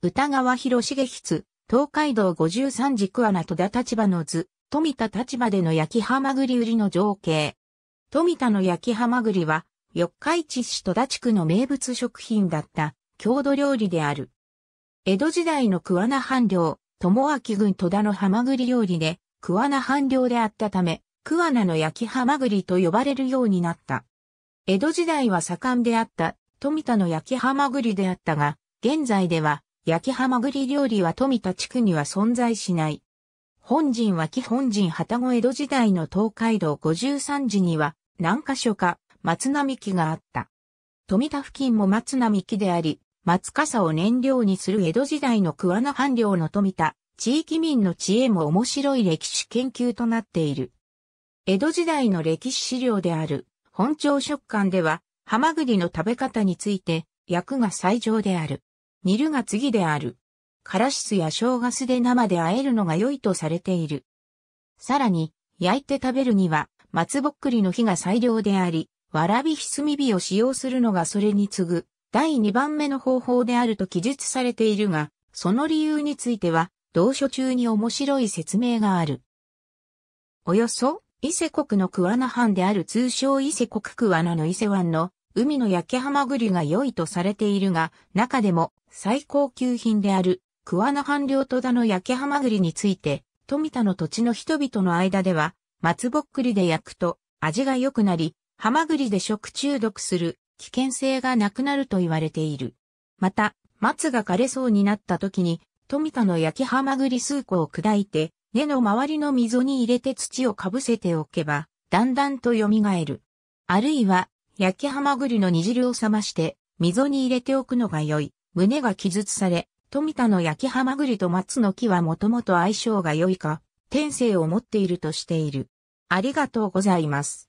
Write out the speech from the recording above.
歌川広重筆、東海道五十三軸穴戸田立場の図、富田立場での焼きハマグリ売りの情景。富田の焼きハマグリは、四日市市戸田地区の名物食品だった郷土料理である。江戸時代の桑名藩領、友明郡戸田のハマグリ料理で、桑名藩領であったため、桑名の焼きハマグリと呼ばれるようになった。江戸時代は盛んであった富田の焼きハマグリであったが、現在では焼きハマグリ料理は富田地区には存在しない。本陣は基本陣旗子江戸時代の東海道53時には何箇所か松並木があった。富田付近も松並木であり、松笠を燃料にする江戸時代の桑名藩領の富田、地域民の知恵も面白い歴史研究となっている。江戸時代の歴史資料である本庁食館では、ハマグリの食べ方について、役が最上である。煮るが次である。からしすや生姜酢で生で和えるのが良いとされている。さらに、焼いて食べるには、松ぼっくりの火が最良であり、わらびひすみ火を使用するのがそれに次ぐ、第2番目の方法であると記述されているが、その理由については、同書中に面白い説明がある。およそ、伊勢国の桑名藩である通称伊勢国桑名の伊勢湾の海の焼けハマグリが良いとされているが、中でも最高級品である桑名半量戸田の焼けハマグリについて、富田の土地の人々の間では、松ぼっくりで焼くと味が良くなり、ハマグリで食中毒する危険性がなくなると言われている。また、松が枯れそうになった時に、富田の焼きハマグリ数個を砕いて、根の周りの溝に入れて土をかぶせておけば、だんだんと蘇る。あるいは、焼きハマグリの煮汁を冷まして、溝に入れておくのが良い。胸が傷つされ、富田の焼きハマグリと松の木はもともと相性が良いか、天性を持っているとしている。ありがとうございます。